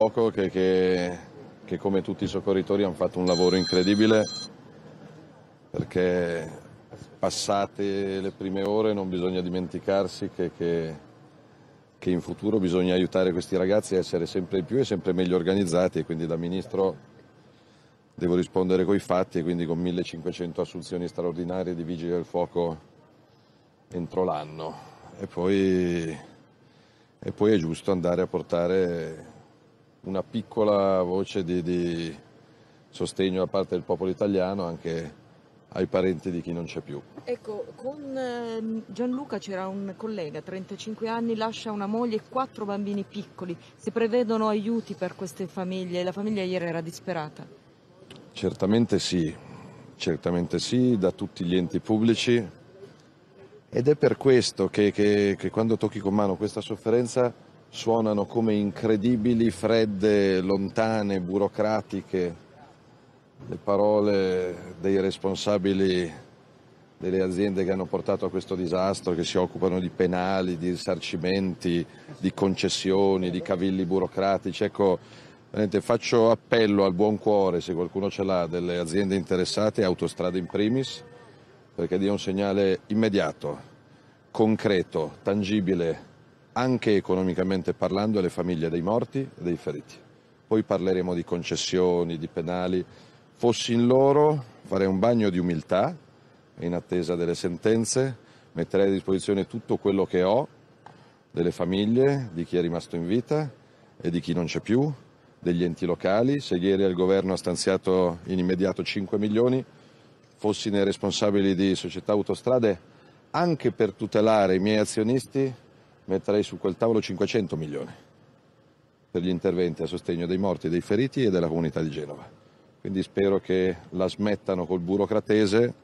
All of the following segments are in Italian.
Che, che, che, come tutti i soccorritori hanno fatto un lavoro incredibile perché passate le prime ore non bisogna dimenticarsi che, che, in futuro bisogna aiutare questi ragazzi a essere sempre più e sempre meglio organizzati e quindi da Ministro devo rispondere coi fatti e quindi con 1500 assunzioni straordinarie di vigili del fuoco entro l'anno e, e poi è giusto andare a portare una piccola voce di, di sostegno da parte del popolo italiano anche ai parenti di chi non c'è più. Ecco, con ehm, Gianluca c'era un collega, 35 anni, lascia una moglie e quattro bambini piccoli. Si prevedono aiuti per queste famiglie? La famiglia ieri era disperata. Certamente sì, certamente sì, da tutti gli enti pubblici. Ed è per questo che, che, che quando tocchi con mano questa sofferenza suonano come incredibili, fredde, lontane, burocratiche le parole dei responsabili delle aziende che hanno portato a questo disastro, che si occupano di penali, di risarcimenti, di concessioni, di cavilli burocratici. Ecco, veramente faccio appello al buon cuore, se qualcuno ce l'ha, delle aziende interessate, Autostrada in primis, perché dia un segnale immediato, concreto, tangibile anche economicamente parlando, alle famiglie dei morti e dei feriti. Poi parleremo di concessioni, di penali. Fossi in loro farei un bagno di umiltà in attesa delle sentenze, metterei a disposizione tutto quello che ho delle famiglie, di chi è rimasto in vita e di chi non c'è più, degli enti locali. Se ieri il governo ha stanziato in immediato 5 milioni, fossi nei responsabili di società autostrade, anche per tutelare i miei azionisti metterei su quel tavolo 500 milioni per gli interventi a sostegno dei morti, dei feriti e della comunità di Genova. Quindi spero che la smettano col burocratese,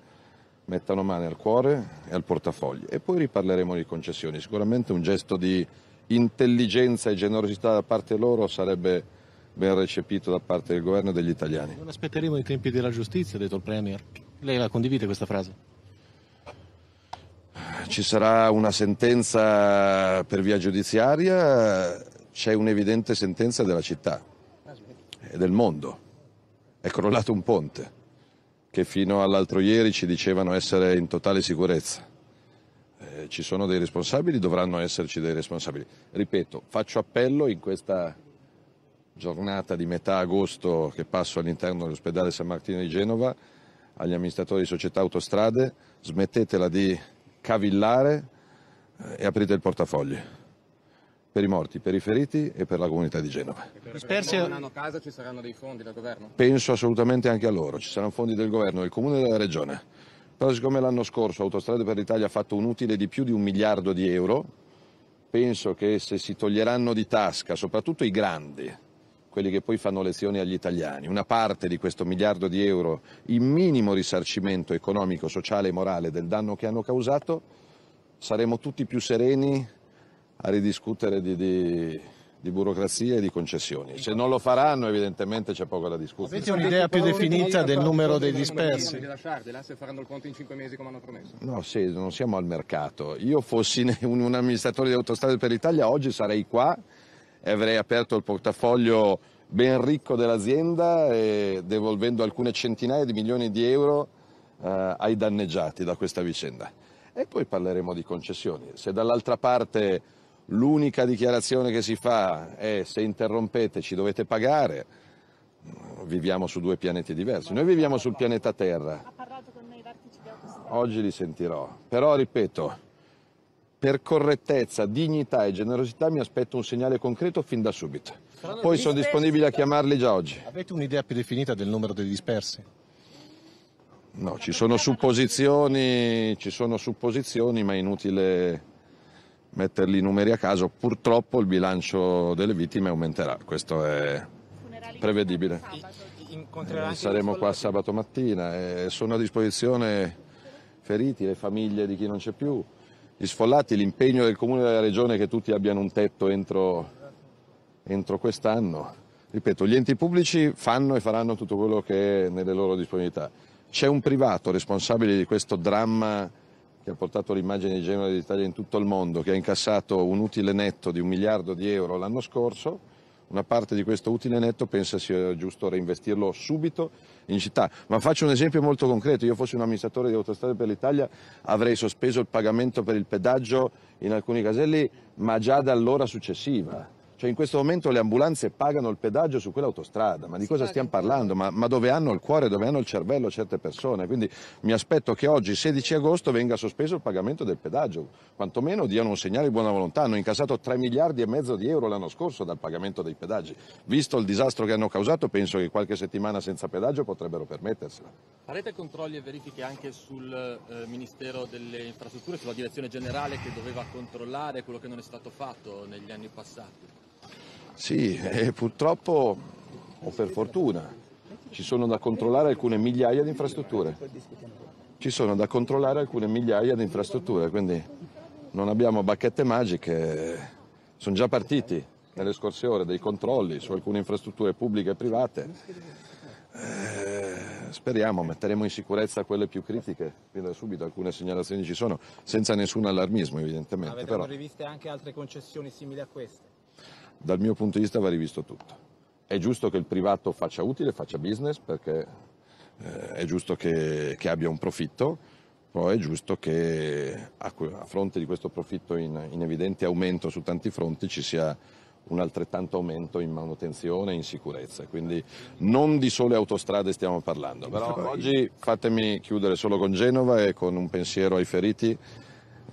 mettano mano al cuore e al portafoglio. E poi riparleremo di concessioni. Sicuramente un gesto di intelligenza e generosità da parte loro sarebbe ben recepito da parte del governo e degli italiani. Non aspetteremo i tempi della giustizia, ha detto il Premier. Lei la condivide questa frase? ci sarà una sentenza per via giudiziaria, c'è un'evidente sentenza della città e del mondo. È crollato un ponte che fino all'altro ieri ci dicevano essere in totale sicurezza. Eh, ci sono dei responsabili, dovranno esserci dei responsabili. Ripeto, faccio appello in questa giornata di metà agosto che passo all'interno dell'ospedale San Martino di Genova agli amministratori di società autostrade, smettetela di cavillare eh, e aprite il portafogli per i morti, per i feriti e per la comunità di Genova. Dispersi non hanno casa ci saranno dei fondi del governo? Penso assolutamente anche a loro, ci saranno fondi del governo, del comune e della regione. Però siccome l'anno scorso Autostrade per l'Italia ha fatto un utile di più di un miliardo di euro, penso che se si toglieranno di tasca, soprattutto i grandi, quelli che poi fanno lezioni agli italiani. Una parte di questo miliardo di euro in minimo risarcimento economico, sociale e morale del danno che hanno causato, saremo tutti più sereni a ridiscutere di, di, di burocrazia e di concessioni. Se non lo faranno evidentemente c'è poco da discutere. Avete un'idea più definita del numero dei dispersi? Se faranno il conto in 5 mesi come hanno promesso. No, sì, non siamo al mercato. Io fossi un amministratore di autostrade per l'Italia oggi sarei qua e avrei aperto il portafoglio ben ricco dell'azienda e devolvendo alcune centinaia di milioni di euro eh, ai danneggiati da questa vicenda. E poi parleremo di concessioni. Se dall'altra parte l'unica dichiarazione che si fa è se interrompete ci dovete pagare, mm, viviamo su due pianeti diversi. Noi viviamo sul pianeta Terra. Oggi li sentirò, però ripeto, per correttezza, dignità e generosità mi aspetto un segnale concreto fin da subito. Poi sono disponibile a chiamarli già oggi. Avete un'idea più definita del numero dei dispersi? No, ci sono supposizioni, ci sono supposizioni ma è inutile metterli i numeri a caso. Purtroppo il bilancio delle vittime aumenterà, questo è prevedibile. Eh, saremo qua sabato mattina, e eh, sono a disposizione feriti, le famiglie di chi non c'è più gli sfollati, l'impegno del Comune e della Regione che tutti abbiano un tetto entro, entro quest'anno. Ripeto, gli enti pubblici fanno e faranno tutto quello che è nelle loro disponibilità. C'è un privato responsabile di questo dramma che ha portato l'immagine di Genova e dell'Italia in tutto il mondo, che ha incassato un utile netto di un miliardo di euro l'anno scorso, una parte di questo utile netto pensa sia giusto reinvestirlo subito in città. Ma faccio un esempio molto concreto, io fossi un amministratore di Autostrade per l'Italia avrei sospeso il pagamento per il pedaggio in alcuni caselli, ma già dall'ora successiva cioè in questo momento le ambulanze pagano il pedaggio su quell'autostrada, ma di cosa stiamo parlando? Ma, ma, dove hanno il cuore, dove hanno il cervello certe persone? Quindi mi aspetto che oggi, 16 agosto, venga sospeso il pagamento del pedaggio, quantomeno diano un segnale di buona volontà. Hanno incassato 3 miliardi e mezzo di euro l'anno scorso dal pagamento dei pedaggi. Visto il disastro che hanno causato, penso che qualche settimana senza pedaggio potrebbero permettersela. Farete controlli e verifiche anche sul eh, Ministero delle Infrastrutture, sulla direzione generale che doveva controllare quello che non è stato fatto negli anni passati? Sì, e purtroppo o per fortuna ci sono da controllare alcune migliaia di infrastrutture. Ci sono da controllare alcune migliaia di infrastrutture, quindi non abbiamo bacchette magiche, sono già partiti nelle scorse ore dei controlli su alcune infrastrutture pubbliche e private. Eh, speriamo, metteremo in sicurezza quelle più critiche, fin da subito alcune segnalazioni ci sono, senza nessun allarmismo evidentemente. Avete però... previste anche altre concessioni simili a queste? dal mio punto di vista va rivisto tutto. È giusto che il privato faccia utile, faccia business, perché eh, è giusto che, che, abbia un profitto, però è giusto che a, a fronte di questo profitto in, in, evidente aumento su tanti fronti ci sia un altrettanto aumento in manutenzione e in sicurezza. Quindi non di sole autostrade stiamo parlando. Però oggi fatemi chiudere solo con Genova e con un pensiero ai feriti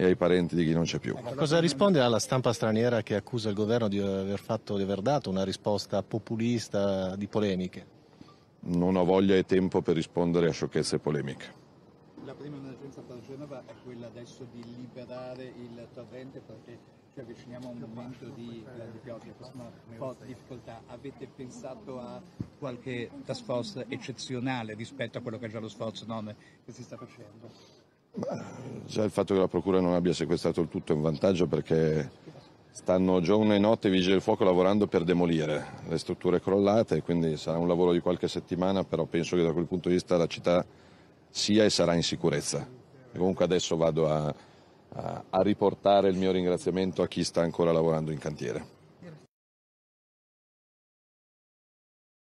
e ai parenti di chi non c'è più. Cosa risponde alla stampa straniera che accusa il governo di aver, fatto, di aver dato una risposta populista di polemiche? Non ho voglia e tempo per rispondere a sciocchezze polemiche. La prima emergenza per Genova è quella adesso di liberare il torrente perché ci avviciniamo a un momento di, eh, pioggia, sono un po' di difficoltà. Avete pensato a qualche task force eccezionale rispetto a quello che è già lo sforzo non che si sta facendo? Beh, già il fatto che la Procura non abbia sequestrato il tutto è un vantaggio perché stanno giorno e notte i vigili del fuoco lavorando per demolire le strutture crollate, quindi sarà un lavoro di qualche settimana, però penso che da quel punto di vista la città sia e sarà in sicurezza. E comunque adesso vado a, a, a riportare il mio ringraziamento a chi sta ancora lavorando in cantiere.